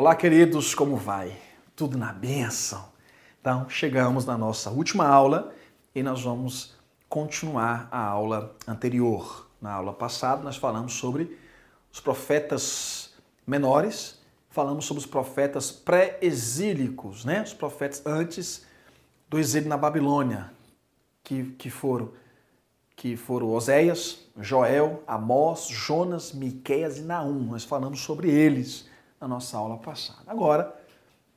Olá, queridos, como vai? Tudo na benção? Então, chegamos na nossa última aula e nós vamos continuar a aula anterior. Na aula passada, nós falamos sobre os profetas menores, falamos sobre os profetas pré-exílicos, né? os profetas antes do exílio na Babilônia, que, que foram que foram Oséias, Joel, Amós, Jonas, Miqueias e Naum. Nós falamos sobre eles na nossa aula passada. Agora,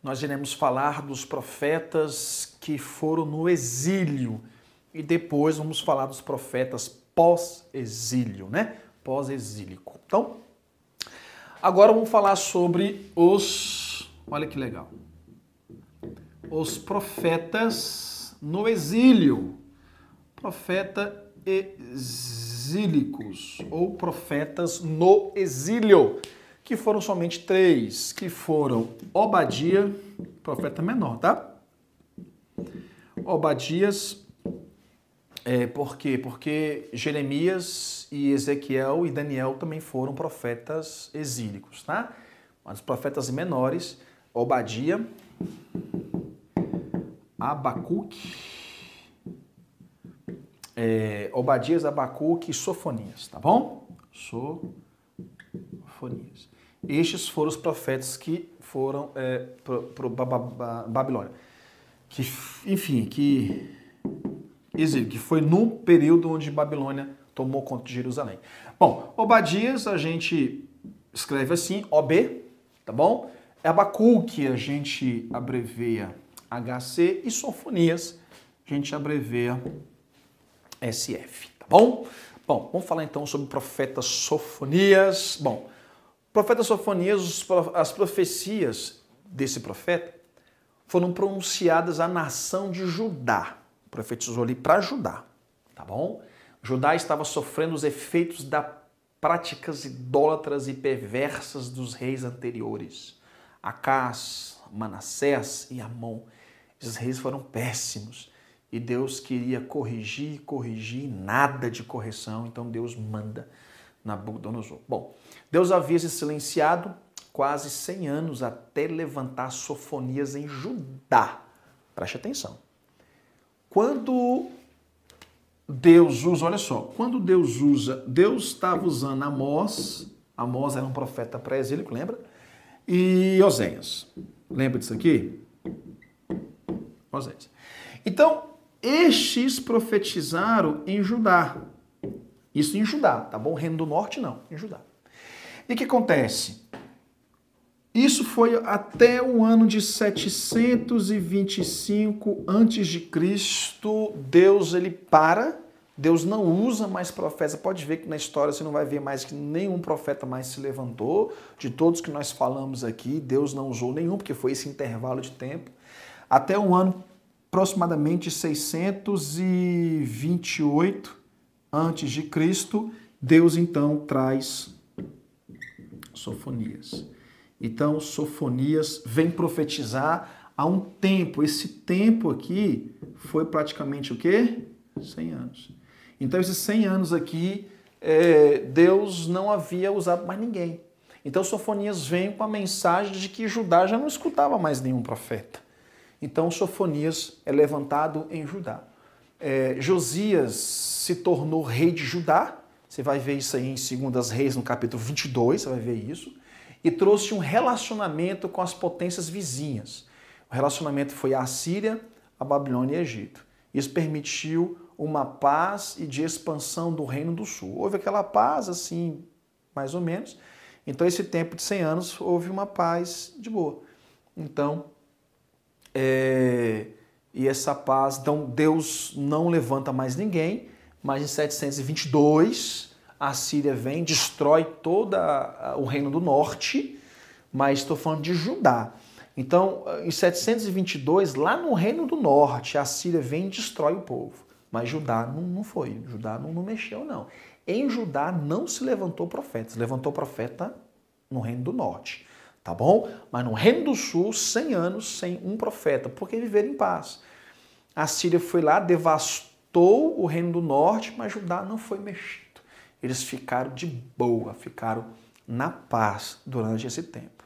nós iremos falar dos profetas que foram no exílio e depois vamos falar dos profetas pós-exílio, né? Pós-exílico. Então, agora vamos falar sobre os. Olha que legal. Os profetas no exílio. Profeta exílicos ou profetas no exílio que foram somente três, que foram Obadia, profeta menor, tá? Obadias, é, por quê? Porque Jeremias e Ezequiel e Daniel também foram profetas exílicos, tá? Mas os profetas menores, Obadia, Abacuque, é, Obadias, Abacuque e Sofonias, tá bom? Sofonias. Estes foram os profetas que foram é, para Babilônia. Que, enfim, que, que foi num período onde Babilônia tomou conta de Jerusalém. Bom, Obadias a gente escreve assim, OB, tá bom? Abacuque a gente abrevia HC e Sofonias a gente abrevia SF, tá bom? Bom, vamos falar então sobre o profeta Sofonias. Bom, profeta Sofonias, as profecias desse profeta foram pronunciadas à nação de Judá. O Profetizou ali para Judá, tá bom? Judá estava sofrendo os efeitos das práticas idólatras e perversas dos reis anteriores. Acás, Manassés e Amon. Esses reis foram péssimos. E Deus queria corrigir, corrigir, nada de correção. Então Deus manda Nabucodonosor. Bom, Deus havia se silenciado quase 100 anos até levantar sofonias em Judá. Preste atenção. Quando Deus usa, olha só, quando Deus usa, Deus estava usando Amós, Amós era um profeta pré-exílico, lembra? E Oséias. Lembra disso aqui? Oséias. Então, estes profetizaram em Judá. Isso em Judá, tá bom? Reino do Norte não, em Judá. E o que acontece? Isso foi até o ano de 725 antes de Cristo. Deus ele para, Deus não usa mais profetas. Pode ver que na história você não vai ver mais que nenhum profeta mais se levantou. De todos que nós falamos aqui, Deus não usou nenhum, porque foi esse intervalo de tempo. Até o ano aproximadamente 628 antes de Cristo, Deus então traz Sofonias. Então, Sofonias vem profetizar há um tempo. Esse tempo aqui foi praticamente o quê? 100 anos. Então, esses 100 anos aqui, é, Deus não havia usado mais ninguém. Então, Sofonias vem com a mensagem de que Judá já não escutava mais nenhum profeta. Então, Sofonias é levantado em Judá. É, Josias se tornou rei de Judá, você vai ver isso aí em 2 Reis, no capítulo 22, você vai ver isso. E trouxe um relacionamento com as potências vizinhas. O relacionamento foi a Síria, a Babilônia e Egito. Isso permitiu uma paz e de expansão do Reino do Sul. Houve aquela paz, assim, mais ou menos. Então, esse tempo de 100 anos, houve uma paz de boa. Então, é... e essa paz, então Deus não levanta mais ninguém, mas em 722 a Síria vem, destrói todo o reino do norte, mas estou falando de Judá. Então, em 722, lá no reino do norte, a Síria vem e destrói o povo. Mas Judá não, não foi, Judá não, não mexeu, não. Em Judá não se levantou profeta, se levantou profeta no reino do norte, tá bom? Mas no reino do sul, 100 anos sem um profeta, porque viveram em paz. A Síria foi lá, devastou o reino do norte, mas Judá não foi mexer. Eles ficaram de boa, ficaram na paz durante esse tempo.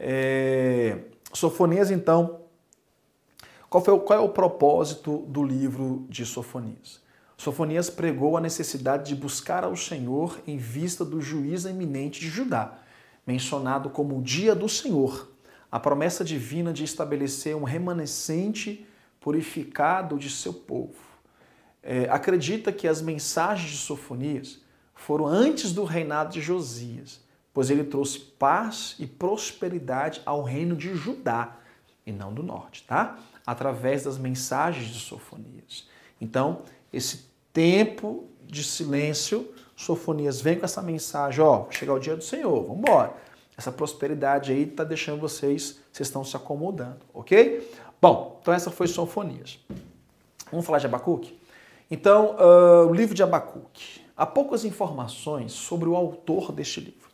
É... Sofonias, então, qual, foi, qual é o propósito do livro de Sofonias? Sofonias pregou a necessidade de buscar ao Senhor em vista do juízo iminente de Judá, mencionado como o dia do Senhor, a promessa divina de estabelecer um remanescente purificado de seu povo. É, acredita que as mensagens de Sofonias foram antes do reinado de Josias, pois ele trouxe paz e prosperidade ao reino de Judá e não do norte, tá? Através das mensagens de Sofonias. Então, esse tempo de silêncio, Sofonias vem com essa mensagem, ó, chegar o dia do Senhor, vamos embora. Essa prosperidade aí tá deixando vocês, vocês estão se acomodando, ok? Bom, então essa foi Sofonias. Vamos falar de Abacuque? Então, uh, o livro de Abacuque. Há poucas informações sobre o autor deste livro.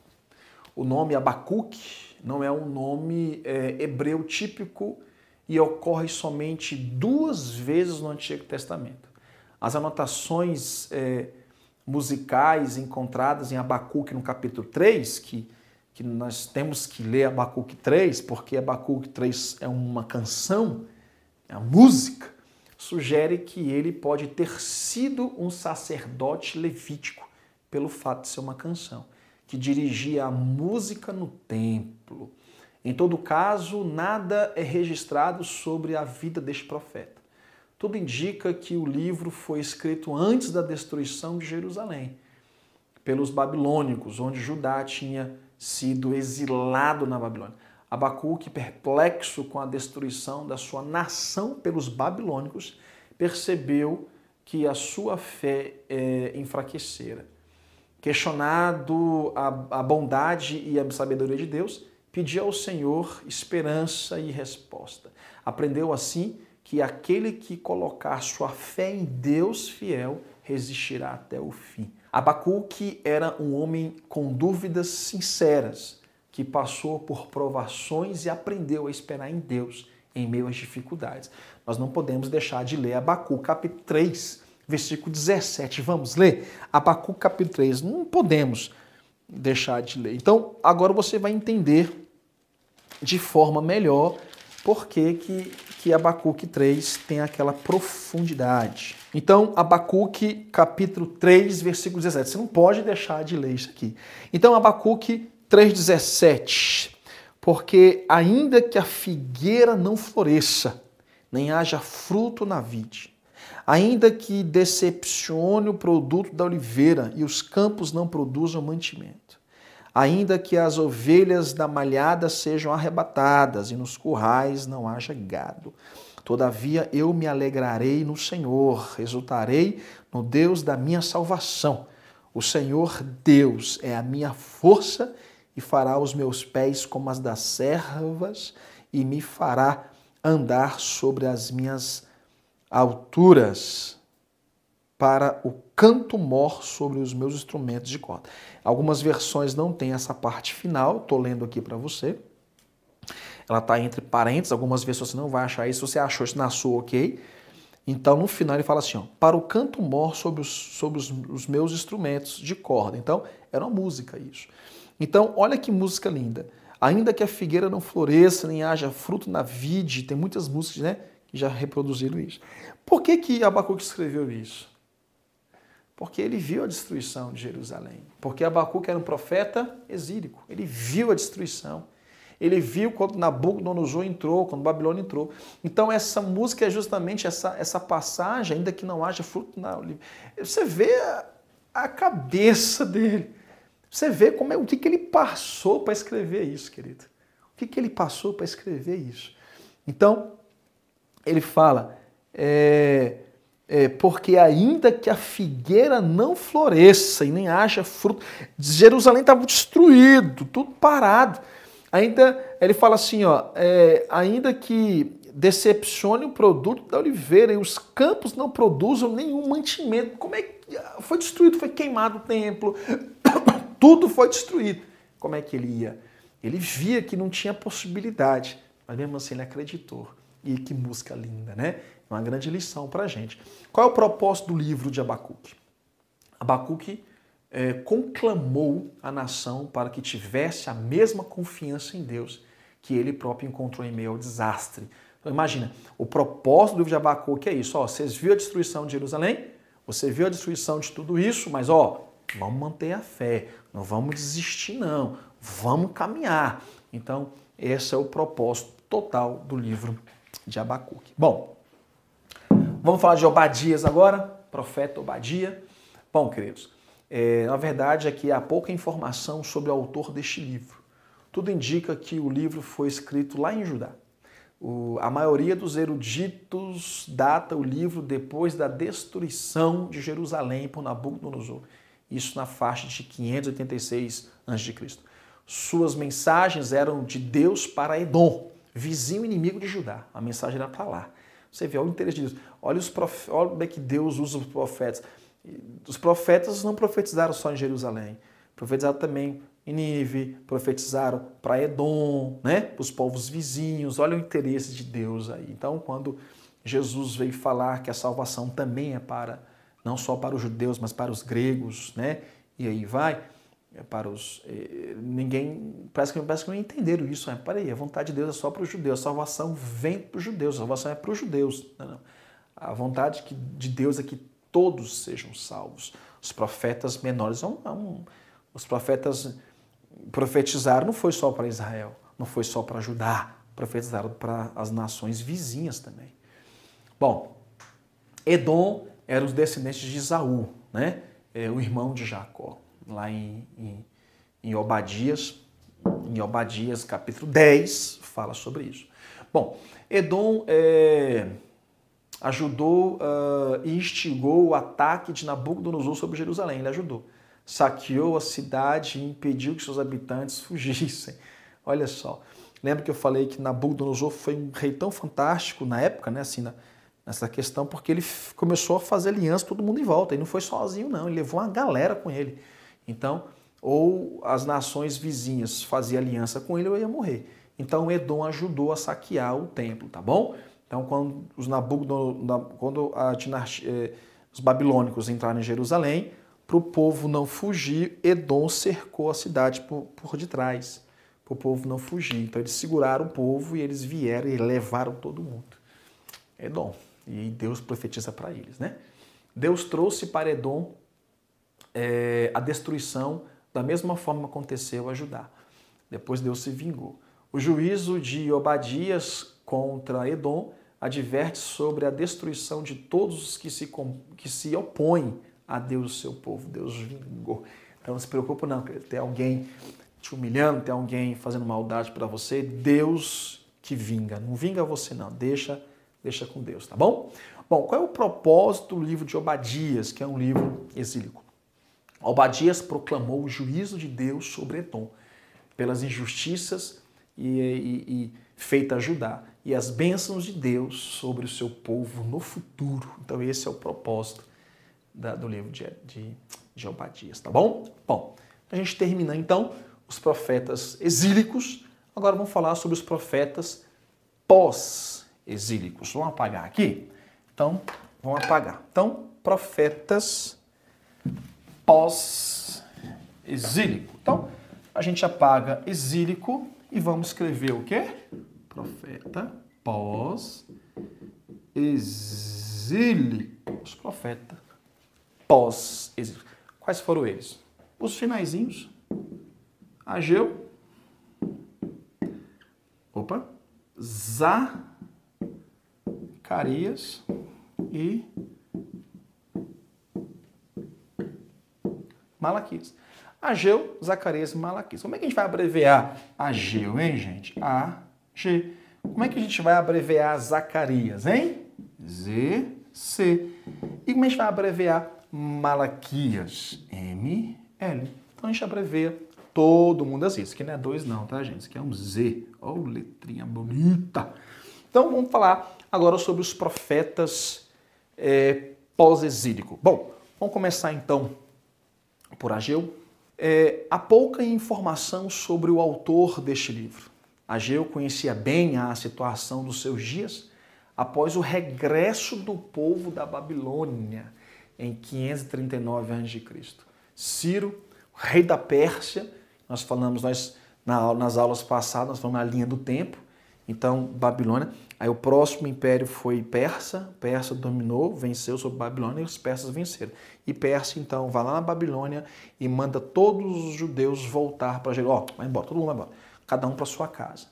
O nome Abacuque não é um nome é, hebreu típico e ocorre somente duas vezes no Antigo Testamento. As anotações é, musicais encontradas em Abacuque no capítulo 3, que, que nós temos que ler Abacuque 3, porque Abacuque 3 é uma canção, é a música, sugere que ele pode ter sido um sacerdote levítico, pelo fato de ser uma canção, que dirigia a música no templo. Em todo caso, nada é registrado sobre a vida deste profeta. Tudo indica que o livro foi escrito antes da destruição de Jerusalém, pelos babilônicos, onde Judá tinha sido exilado na Babilônia. Abacuque, perplexo com a destruição da sua nação pelos babilônicos, percebeu que a sua fé é, enfraquecera. Questionado a, a bondade e a sabedoria de Deus, pediu ao Senhor esperança e resposta. Aprendeu assim que aquele que colocar sua fé em Deus fiel resistirá até o fim. Abacuque era um homem com dúvidas sinceras que passou por provações e aprendeu a esperar em Deus em meio às dificuldades. Nós não podemos deixar de ler Abacu, capítulo 3, versículo 17. Vamos ler Abacu, capítulo 3. Não podemos deixar de ler. Então, agora você vai entender de forma melhor por que, que, que Abacuque 3 tem aquela profundidade. Então, Abacuque capítulo 3, versículo 17. Você não pode deixar de ler isso aqui. Então, Abacuque 3,17: Porque ainda que a figueira não floresça, nem haja fruto na vide, ainda que decepcione o produto da oliveira e os campos não produzam mantimento, ainda que as ovelhas da malhada sejam arrebatadas e nos currais não haja gado. Todavia eu me alegrarei no Senhor, exultarei no Deus da minha salvação. O Senhor Deus é a minha força e e fará os meus pés como as das servas e me fará andar sobre as minhas alturas para o canto mor sobre os meus instrumentos de corda. Algumas versões não têm essa parte final, estou lendo aqui para você. Ela está entre parênteses, algumas versões você não vai achar isso, se você achou isso na sua, ok? Então, no final, ele fala assim: ó, para o canto mor sobre os, sobre os, os meus instrumentos de corda. Então, era uma música isso. Então, olha que música linda. Ainda que a figueira não floresça, nem haja fruto na vide, tem muitas músicas né, que já reproduziram isso. Por que, que Abacuque escreveu isso? Porque ele viu a destruição de Jerusalém. Porque Abacuque era um profeta exílico. Ele viu a destruição. Ele viu quando Nabucodonosor entrou, quando Babilônia entrou. Então, essa música é justamente essa, essa passagem, ainda que não haja fruto na. Você vê a, a cabeça dele. Você vê como é, o que, que ele passou para escrever isso, querido. O que, que ele passou para escrever isso. Então, ele fala, é, é, porque ainda que a figueira não floresça e nem haja fruto, Jerusalém estava destruído, tudo parado. Ainda, ele fala assim, ó, é, ainda que decepcione o produto da oliveira e os campos não produzam nenhum mantimento. Como é que foi destruído, foi queimado o templo, tudo foi destruído. Como é que ele ia? Ele via que não tinha possibilidade, mas mesmo assim ele acreditou. E que música linda, né? Uma grande lição para gente. Qual é o propósito do livro de Abacuque? Abacuque é, conclamou a nação para que tivesse a mesma confiança em Deus que ele próprio encontrou em meio ao desastre. Então, imagina, o propósito do livro de Abacuque é isso. Ó, vocês viram a destruição de Jerusalém? Você viu a destruição de tudo isso, mas ó, vamos manter a fé, não vamos desistir, não, vamos caminhar. Então, esse é o propósito total do livro de Abacuque. Bom, vamos falar de Obadias agora, profeta Obadia. Bom, queridos, é, a verdade é que há pouca informação sobre o autor deste livro. Tudo indica que o livro foi escrito lá em Judá. O, a maioria dos eruditos data o livro depois da destruição de Jerusalém por Nabucodonosor isso na faixa de 586 a.C. Suas mensagens eram de Deus para Edom, vizinho inimigo de Judá. A mensagem era para lá. Você vê, olha o interesse de Deus. Olha, os prof... olha como é que Deus usa os profetas. Os profetas não profetizaram só em Jerusalém, profetizaram também em Nive. profetizaram para Edom, né? para os povos vizinhos. Olha o interesse de Deus aí. Então, quando Jesus veio falar que a salvação também é para não só para os judeus, mas para os gregos, né? E aí vai é, para os é, ninguém parece que, parece que não entenderam isso. Né? Peraí, a vontade de Deus é só para os judeus. A salvação vem para os judeus. A salvação é para os judeus. Não, né? não. A vontade de Deus é que todos sejam salvos. Os profetas menores os profetas profetizaram não foi só para Israel, não foi só para Judá, profetizaram para as nações vizinhas também. Bom, Edom eram os descendentes de Isaú, né? É, o irmão de Jacó, lá em, em, em Obadias, em Obadias capítulo 10, fala sobre isso. Bom, Edom é, ajudou uh, e instigou o ataque de Nabucodonosor sobre Jerusalém, ele ajudou. Saqueou a cidade e impediu que seus habitantes fugissem. Olha só, lembra que eu falei que Nabucodonosor foi um rei tão fantástico na época, né? Assim, na, nessa questão, porque ele começou a fazer aliança todo mundo em volta. E não foi sozinho, não, ele levou uma galera com ele. Então, ou as nações vizinhas faziam aliança com ele ou ia morrer. Então, Edom ajudou a saquear o templo, tá bom? Então, quando os Nabucodonosor, quando a dinastia, eh, os babilônicos entraram em Jerusalém, para o povo não fugir, Edom cercou a cidade por, por detrás, para o povo não fugir. Então, eles seguraram o povo e eles vieram e levaram todo mundo. Edom. E Deus profetiza para eles, né? Deus trouxe para Edom é, a destruição da mesma forma aconteceu a Judá. Depois Deus se vingou. O juízo de Obadias contra Edom adverte sobre a destruição de todos os que se, que se opõem a Deus, seu povo. Deus vingou. Então não se preocupe não, tem alguém te humilhando, tem alguém fazendo maldade para você. Deus que vinga. Não vinga você não, deixa deixa com Deus, tá bom? Bom, qual é o propósito do livro de Obadias, que é um livro exílico? Obadias proclamou o juízo de Deus sobre Edom, pelas injustiças e, e, e feita a Judá, e as bênçãos de Deus sobre o seu povo no futuro. Então, esse é o propósito da, do livro de, de, de Obadias, tá bom? Bom, a gente termina então os profetas exílicos. Agora vamos falar sobre os profetas pós exílicos. Vamos apagar aqui? Então, vamos apagar. Então, profetas pós-exílico. Então, a gente apaga exílico e vamos escrever o quê? Profeta pós-exílico. profeta pós-exílico. Quais foram eles? Os finaizinhos. Ageu. Opa. Zá Zacarias e Malaquias. Ageu, Zacarias e Malaquias. Como é que a gente vai abreviar Ageu, hein, gente? A, G. Como é que a gente vai abreviar Zacarias, hein? Z, C. E como a gente vai abreviar Malaquias? M, L. Então a gente abrevia todo mundo assim. Isso aqui não é dois não, tá, gente? Isso aqui é um Z. Ó, letrinha bonita. Então vamos falar agora sobre os profetas é, pós-exílico. Bom, vamos começar então por Ageu. É, há pouca informação sobre o autor deste livro. Ageu conhecia bem a situação dos seus dias após o regresso do povo da Babilônia em 539 a.C. Ciro, rei da Pérsia, nós falamos nós, na, nas aulas passadas, nós falamos na linha do tempo, então, Babilônia. Aí o próximo império foi Persa. Persa dominou, venceu sobre Babilônia e os persas venceram. E Persa, então, vai lá na Babilônia e manda todos os judeus voltar para Jerusalém. Ó, vai embora, todo mundo vai embora. Cada um para sua casa.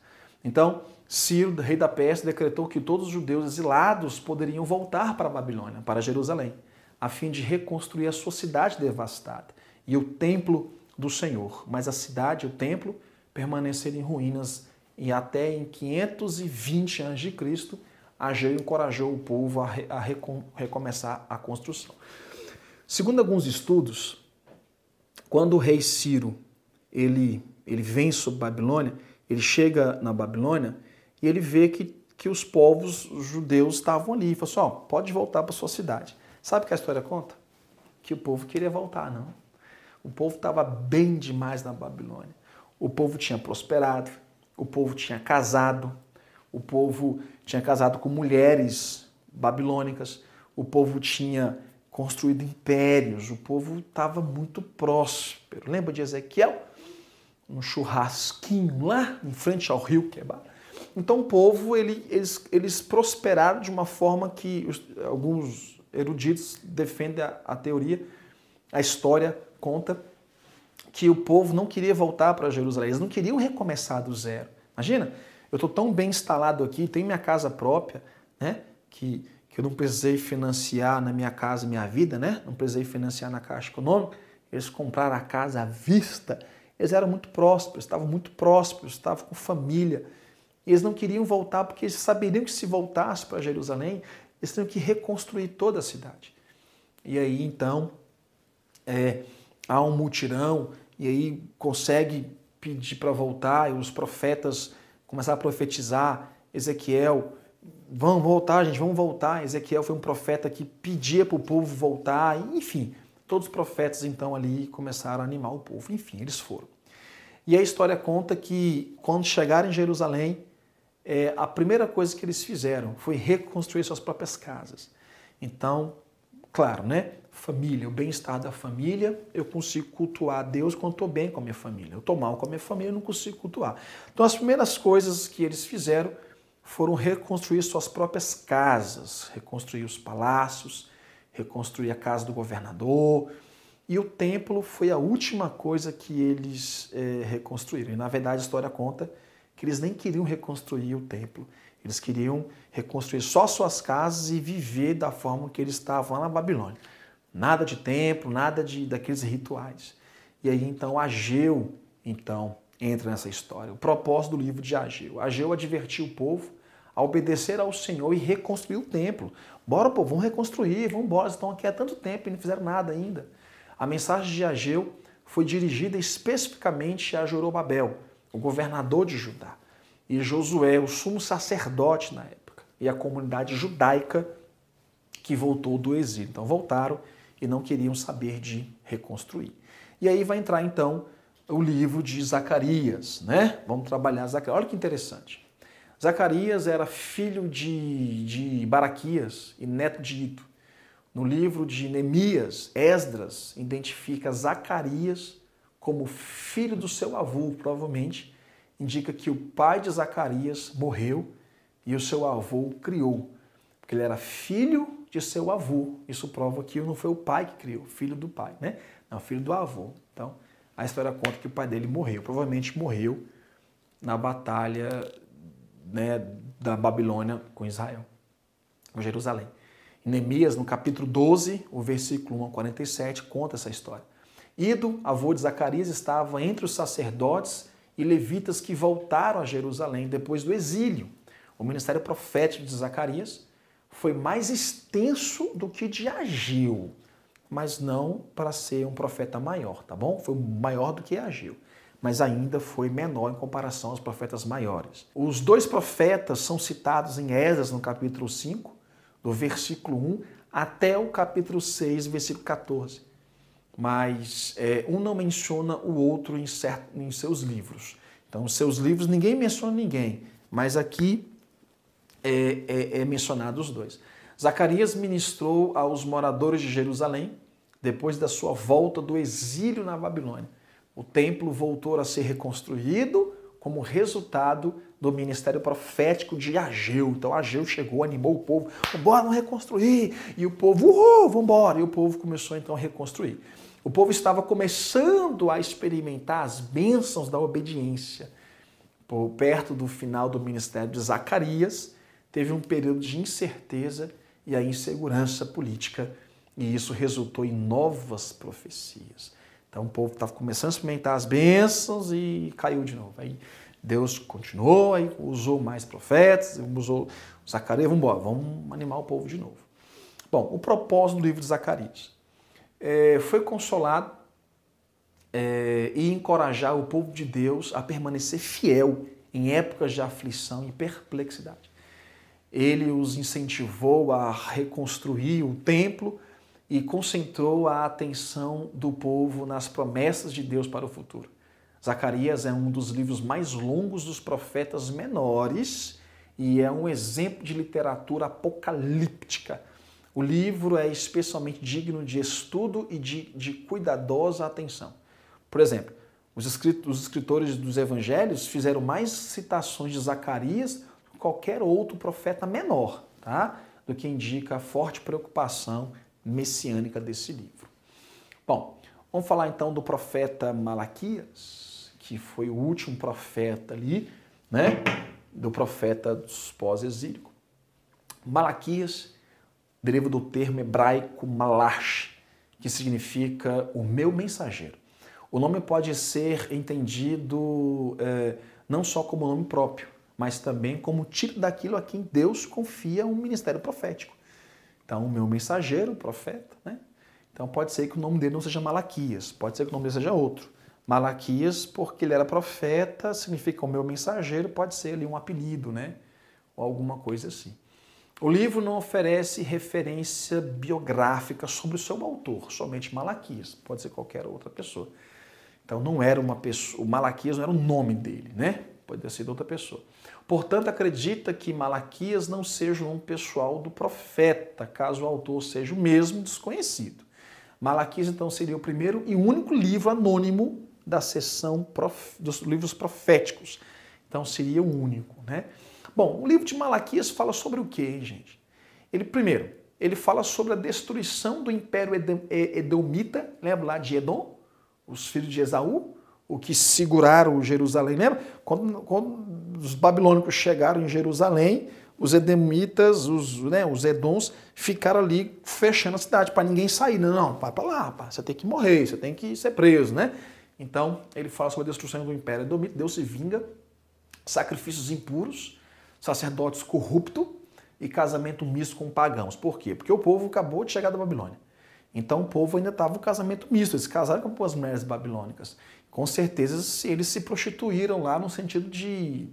Então, Ciro, rei da Pérsia, decretou que todos os judeus exilados poderiam voltar para Babilônia, para Jerusalém, a fim de reconstruir a sua cidade devastada e o templo do Senhor. Mas a cidade, o templo, permaneceram em ruínas e até em 520 a.C., Ageu encorajou o povo a, re, a recom, recomeçar a construção. Segundo alguns estudos, quando o rei Ciro ele, ele vem sobre Babilônia, ele chega na Babilônia e ele vê que, que os povos judeus estavam ali. Ele falou assim, oh, pode voltar para sua cidade. Sabe o que a história conta? Que o povo queria voltar, não. O povo estava bem demais na Babilônia. O povo tinha prosperado, o povo tinha casado, o povo tinha casado com mulheres babilônicas, o povo tinha construído impérios, o povo estava muito próspero. Lembra de Ezequiel? Um churrasquinho lá em frente ao rio Quebar. Então o povo, ele, eles, eles prosperaram de uma forma que os, alguns eruditos defendem a, a teoria, a história conta que o povo não queria voltar para Jerusalém, eles não queriam recomeçar do zero. Imagina, eu estou tão bem instalado aqui, tenho minha casa própria, né? Que, que eu não precisei financiar na minha casa minha vida, né? Não precisei financiar na Caixa Econômica. Eles compraram a casa à vista. Eles eram muito prósperos, estavam muito prósperos, estavam com família. E eles não queriam voltar porque eles saberiam que se voltasse para Jerusalém, eles teriam que reconstruir toda a cidade. E aí então é, há um mutirão e aí consegue pedir para voltar, e os profetas começaram a profetizar, Ezequiel, vamos voltar, gente, vamos voltar. Ezequiel foi um profeta que pedia para o povo voltar, enfim, todos os profetas então ali começaram a animar o povo, enfim, eles foram. E a história conta que quando chegaram em Jerusalém, é, a primeira coisa que eles fizeram foi reconstruir suas próprias casas. Então, claro, né? família, o bem-estar da família, eu consigo cultuar a Deus quando estou bem com a minha família. Eu estou mal com a minha família, eu não consigo cultuar. Então, as primeiras coisas que eles fizeram foram reconstruir suas próprias casas, reconstruir os palácios, reconstruir a casa do governador. E o templo foi a última coisa que eles é, reconstruíram. E, na verdade, a história conta que eles nem queriam reconstruir o templo. Eles queriam reconstruir só suas casas e viver da forma que eles estavam lá na Babilônia. Nada de templo, nada de daqueles rituais. E aí então Ageu então entra nessa história. O propósito do livro de Ageu. Ageu advertiu o povo a obedecer ao Senhor e reconstruir o templo. Bora, povo, vamos reconstruir, vamos embora. Estão aqui há tanto tempo e não fizeram nada ainda. A mensagem de Ageu foi dirigida especificamente a Jorobabel, o governador de Judá, e Josué, o sumo sacerdote na época, e a comunidade judaica que voltou do exílio. Então voltaram e não queriam saber de reconstruir. E aí vai entrar então o livro de Zacarias, né? Vamos trabalhar Zacarias. Olha que interessante. Zacarias era filho de, de Baraquias e neto de Ito. No livro de Neemias, Esdras identifica Zacarias como filho do seu avô, provavelmente, indica que o pai de Zacarias morreu e o seu avô o criou, porque ele era filho de seu avô. Isso prova que não foi o pai que criou, filho do pai, né? Não, filho do avô. Então, a história conta que o pai dele morreu. Provavelmente morreu na batalha né, da Babilônia com Israel, com Jerusalém. Em Neemias, no capítulo 12, o versículo 1 a 47, conta essa história. Ido, avô de Zacarias, estava entre os sacerdotes e levitas que voltaram a Jerusalém depois do exílio. O ministério profético de Zacarias foi mais extenso do que de agiu, mas não para ser um profeta maior, tá bom? Foi maior do que agiu, mas ainda foi menor em comparação aos profetas maiores. Os dois profetas são citados em Esdras no capítulo 5, do versículo 1 até o capítulo 6, versículo 14. Mas é, um não menciona o outro em, certo, em seus livros. Então, os seus livros ninguém menciona ninguém, mas aqui é, é, é mencionado os dois. Zacarias ministrou aos moradores de Jerusalém depois da sua volta do exílio na Babilônia. O templo voltou a ser reconstruído como resultado do ministério profético de Ageu. Então Ageu chegou, animou o povo, bora reconstruir! E o povo, uhul, vambora! E o povo começou então a reconstruir. O povo estava começando a experimentar as bênçãos da obediência. Por perto do final do ministério de Zacarias, teve um período de incerteza e a insegurança política, e isso resultou em novas profecias. Então o povo estava começando a experimentar as bênçãos e caiu de novo. Aí Deus continuou, aí usou mais profetas, usou Zacarias, vamos embora, vamos animar o povo de novo. Bom, o propósito do livro de Zacarias é, foi consolado é, e encorajar o povo de Deus a permanecer fiel em épocas de aflição e perplexidade. Ele os incentivou a reconstruir o templo e concentrou a atenção do povo nas promessas de Deus para o futuro. Zacarias é um dos livros mais longos dos profetas menores e é um exemplo de literatura apocalíptica. O livro é especialmente digno de estudo e de, de cuidadosa atenção. Por exemplo, os, escritores dos evangelhos fizeram mais citações de Zacarias qualquer outro profeta menor, tá? Do que indica a forte preocupação messiânica desse livro. Bom, vamos falar então do profeta Malaquias, que foi o último profeta ali, né? Do profeta dos pós-exílico. Malaquias deriva do termo hebraico Malach, que significa o meu mensageiro. O nome pode ser entendido é, não só como nome próprio, mas também como tiro daquilo a quem Deus confia um ministério profético. Então, o meu mensageiro, profeta, né? Então pode ser que o nome dele não seja Malaquias, pode ser que o nome dele seja outro. Malaquias, porque ele era profeta, significa o meu mensageiro, pode ser ali um apelido, né? Ou alguma coisa assim. O livro não oferece referência biográfica sobre o seu autor, somente Malaquias, pode ser qualquer outra pessoa. Então não era uma pessoa, o Malaquias não era o nome dele, né? pode ter sido outra pessoa. Portanto, acredita que Malaquias não seja o nome pessoal do profeta, caso o autor seja o mesmo desconhecido. Malaquias, então, seria o primeiro e único livro anônimo da seção prof... dos livros proféticos. Então, seria o único, né? Bom, o livro de Malaquias fala sobre o que, gente? Ele, primeiro, ele fala sobre a destruição do Império eh, Edomita, lembra lá de Edom, os filhos de Esaú, o que seguraram Jerusalém. Lembra? Quando, quando, os babilônicos chegaram em Jerusalém, os edomitas, os, né, os edons, ficaram ali fechando a cidade para ninguém sair. Não, não, vai para lá, você tem que morrer, você tem que ser preso, né? Então, ele fala sobre a destruição do império edomita, Deus se vinga, sacrifícios impuros, sacerdotes corruptos e casamento misto com pagãos. Por quê? Porque o povo acabou de chegar da Babilônia. Então o povo ainda estava o casamento misto, eles casaram com as mulheres babilônicas com certeza eles se prostituíram lá no sentido de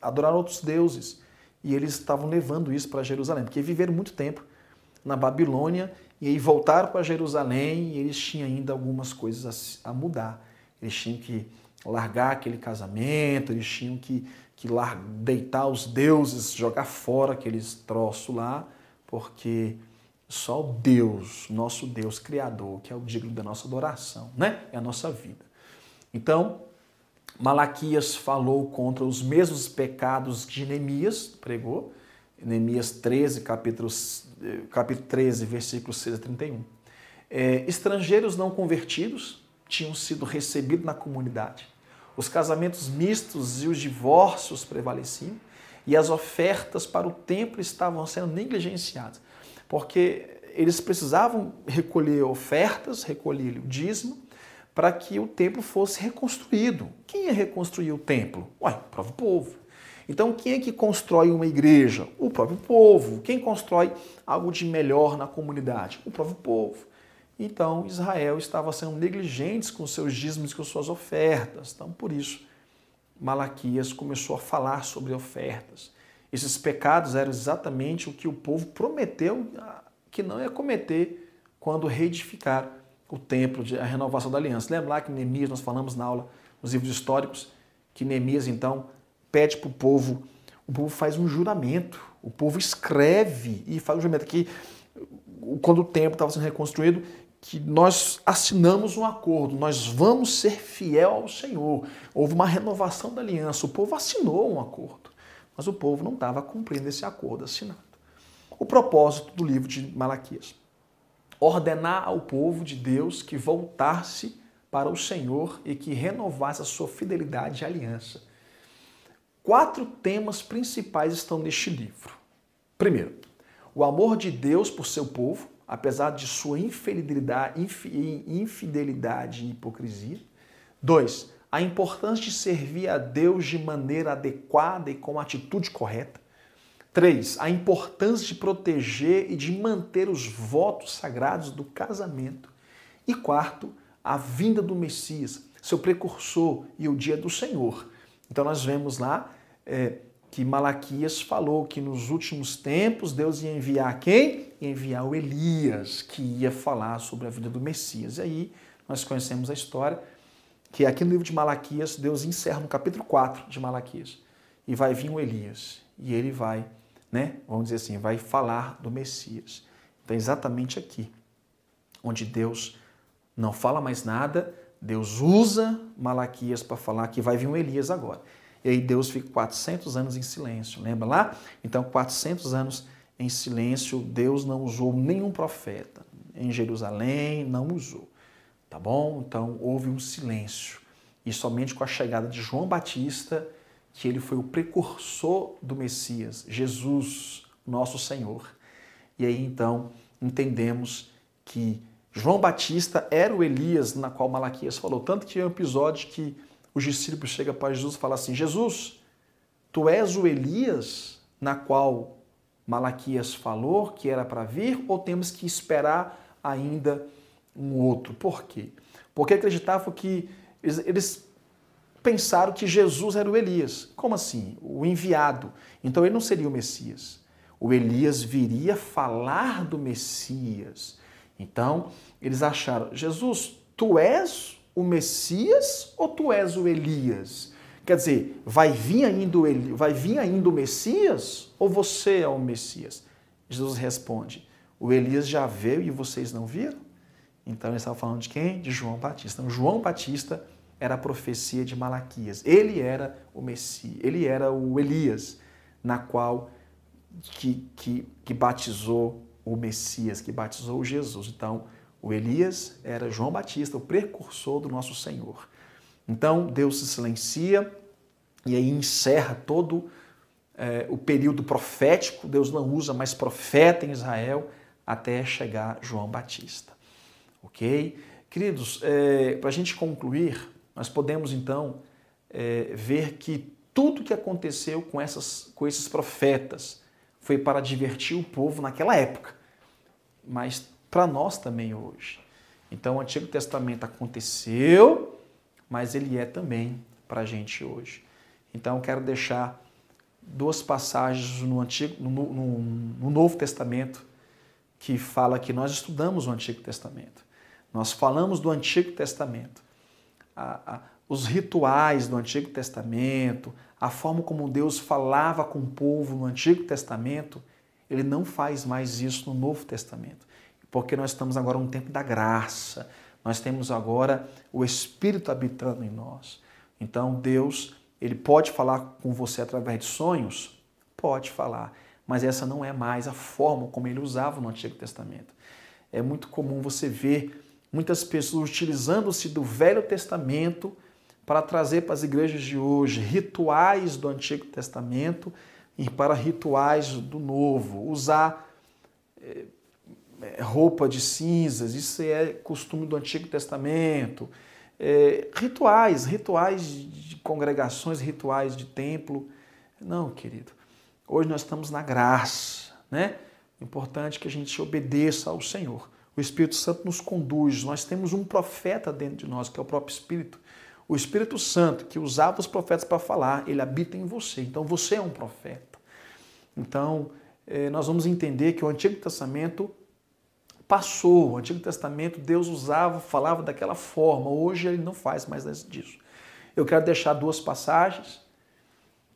adorar outros deuses. E eles estavam levando isso para Jerusalém, porque viveram muito tempo na Babilônia e aí voltaram para Jerusalém e eles tinham ainda algumas coisas a, mudar. Eles tinham que largar aquele casamento, eles tinham que, que deitar os deuses, jogar fora aqueles troços lá, porque só o Deus, nosso Deus Criador, que é o digno da nossa adoração, né? É a nossa vida. Então, Malaquias falou contra os mesmos pecados de Neemias, pregou, Neemias 13, capítulo, capítulo 13, versículo 6 a 31. É, estrangeiros não convertidos tinham sido recebidos na comunidade. Os casamentos mistos e os divórcios prevaleciam e as ofertas para o templo estavam sendo negligenciadas, porque eles precisavam recolher ofertas, recolher o dízimo, para que o templo fosse reconstruído. Quem ia reconstruir o templo? Ué, o próprio povo. Então, quem é que constrói uma igreja? O próprio povo. Quem constrói algo de melhor na comunidade? O próprio povo. Então, Israel estava sendo negligentes com seus dízimos e com suas ofertas. Então, por isso, Malaquias começou a falar sobre ofertas. Esses pecados eram exatamente o que o povo prometeu ah, que não ia cometer quando reedificar o templo, a renovação da aliança. Lembra lá que Neemias, nós falamos na aula, nos livros históricos, que Neemias então pede para o povo, o povo faz um juramento, o povo escreve e faz um juramento que quando o templo estava sendo reconstruído, que nós assinamos um acordo, nós vamos ser fiel ao Senhor. Houve uma renovação da aliança, o povo assinou um acordo, mas o povo não estava cumprindo esse acordo assinado. O propósito do livro de Malaquias ordenar ao povo de Deus que voltasse para o Senhor e que renovasse a sua fidelidade e aliança. Quatro temas principais estão neste livro. Primeiro, o amor de Deus por seu povo, apesar de sua infidelidade, infidelidade e hipocrisia. Dois, a importância de servir a Deus de maneira adequada e com atitude correta. Três, a importância de proteger e de manter os votos sagrados do casamento. E quarto, a vinda do Messias, seu precursor e o dia do Senhor. Então nós vemos lá é, que Malaquias falou que nos últimos tempos Deus ia enviar quem? Ia enviar o Elias, que ia falar sobre a vida do Messias. E aí nós conhecemos a história que aqui no livro de Malaquias, Deus encerra no capítulo 4 de Malaquias. E vai vir o Elias. E ele vai né? Vamos dizer assim, vai falar do Messias. Então, é exatamente aqui, onde Deus não fala mais nada, Deus usa Malaquias para falar que vai vir um Elias agora. E aí Deus fica 400 anos em silêncio, lembra lá? Então, 400 anos em silêncio, Deus não usou nenhum profeta. Em Jerusalém, não usou. Tá bom? Então, houve um silêncio. E somente com a chegada de João Batista que ele foi o precursor do Messias, Jesus, nosso Senhor. E aí então entendemos que João Batista era o Elias na qual Malaquias falou, tanto que é um episódio que os discípulos chegam para Jesus e falam assim: Jesus, tu és o Elias na qual Malaquias falou que era para vir, ou temos que esperar ainda um outro? Por quê? Porque acreditavam que eles, eles pensaram que Jesus era o Elias. Como assim? O enviado. Então ele não seria o Messias. O Elias viria falar do Messias. Então eles acharam: Jesus, tu és o Messias ou tu és o Elias? Quer dizer, vai vir ainda o, Eli... vai vir ainda o Messias ou você é o Messias? Jesus responde: O Elias já veio e vocês não viram? Então ele estava falando de quem? De João Batista. Então, João Batista era a profecia de Malaquias. Ele era o Messias, ele era o Elias, na qual que, que, que batizou o Messias, que batizou Jesus. Então, o Elias era João Batista, o precursor do nosso Senhor. Então, Deus se silencia e aí encerra todo é, o período profético. Deus não usa mais profeta em Israel até chegar João Batista. Ok? Queridos, é, para a gente concluir, nós podemos então é, ver que tudo que aconteceu com, essas, com esses profetas foi para divertir o povo naquela época, mas para nós também hoje. Então, o Antigo Testamento aconteceu, mas ele é também para a gente hoje. Então, eu quero deixar duas passagens no, Antigo, no, no, no Novo Testamento que fala que nós estudamos o Antigo Testamento. Nós falamos do Antigo Testamento a, a, os rituais do Antigo Testamento, a forma como Deus falava com o povo no Antigo Testamento, ele não faz mais isso no Novo Testamento. Porque nós estamos agora um tempo da graça, nós temos agora o Espírito habitando em nós. Então Deus, ele pode falar com você através de sonhos? Pode falar, mas essa não é mais a forma como ele usava no Antigo Testamento. É muito comum você ver muitas pessoas utilizando-se do Velho Testamento para trazer para as igrejas de hoje rituais do Antigo Testamento e para rituais do Novo, usar eh, eh, roupa de cinzas, isso é costume do Antigo Testamento, é, rituais, rituais de congregações, rituais de templo. Não, querido. Hoje nós estamos na graça, né? Importante é que a gente obedeça ao Senhor. O Espírito Santo nos conduz. Nós temos um profeta dentro de nós, que é o próprio Espírito. O Espírito Santo, que usava os profetas para falar, ele habita em você. Então você é um profeta. Então eh, nós vamos entender que o Antigo Testamento passou. O Antigo Testamento Deus usava, falava daquela forma. Hoje ele não faz mais disso. Eu quero deixar duas passagens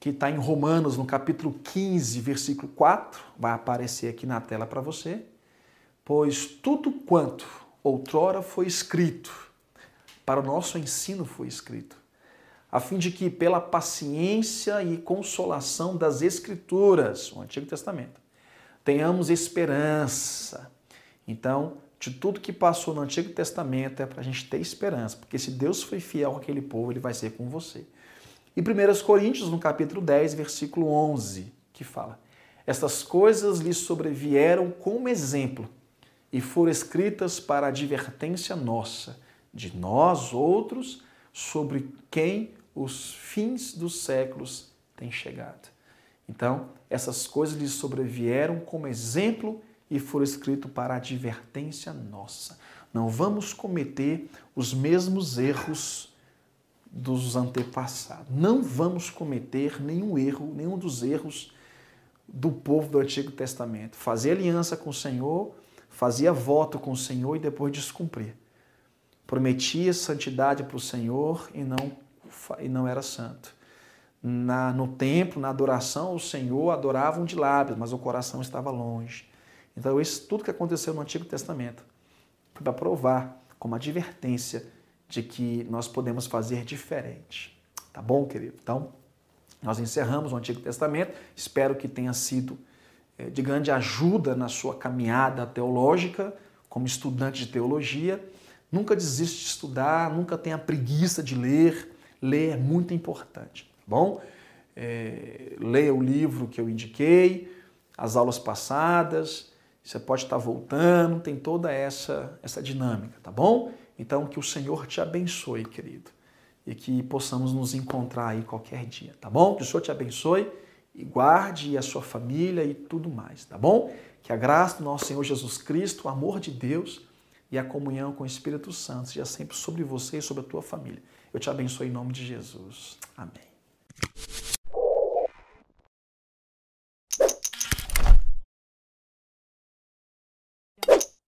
que está em Romanos, no capítulo 15, versículo 4. Vai aparecer aqui na tela para você. Pois tudo quanto outrora foi escrito, para o nosso ensino foi escrito, a fim de que, pela paciência e consolação das Escrituras, o Antigo Testamento, tenhamos esperança. Então, de tudo que passou no Antigo Testamento é para a gente ter esperança, porque se Deus foi fiel àquele povo, ele vai ser com você. E 1 Coríntios, no capítulo 10, versículo 11, que fala: Estas coisas lhes sobrevieram como exemplo e foram escritas para advertência nossa, de nós outros, sobre quem os fins dos séculos têm chegado. Então, essas coisas lhe sobrevieram como exemplo e foram escritas para advertência nossa. Não vamos cometer os mesmos erros dos antepassados. Não vamos cometer nenhum erro, nenhum dos erros do povo do Antigo Testamento. Fazer aliança com o Senhor fazia voto com o Senhor e depois descumpria. Prometia santidade para o Senhor e não, e não era santo. Na, no templo, na adoração, o Senhor adoravam de lábios, mas o coração estava longe. Então, isso tudo que aconteceu no Antigo Testamento foi para provar, como advertência, de que nós podemos fazer diferente. Tá bom, querido? Então, nós encerramos o Antigo Testamento. Espero que tenha sido eh, de grande ajuda na sua caminhada teológica, como estudante de teologia. Nunca desiste de estudar, nunca tenha preguiça de ler. Ler é muito importante, tá bom? É, leia o livro que eu indiquei, as aulas passadas, você pode estar voltando, tem toda essa, essa dinâmica, tá bom? Então, que o Senhor te abençoe, querido, e que possamos nos encontrar aí qualquer dia, tá bom? Que o Senhor te abençoe e guarde a sua família e tudo mais, tá bom? Que a graça do nosso Senhor Jesus Cristo, o amor de Deus e a comunhão com o Espírito Santo seja sempre sobre você e sobre a tua família. Eu te abençoe em nome de Jesus. Amém.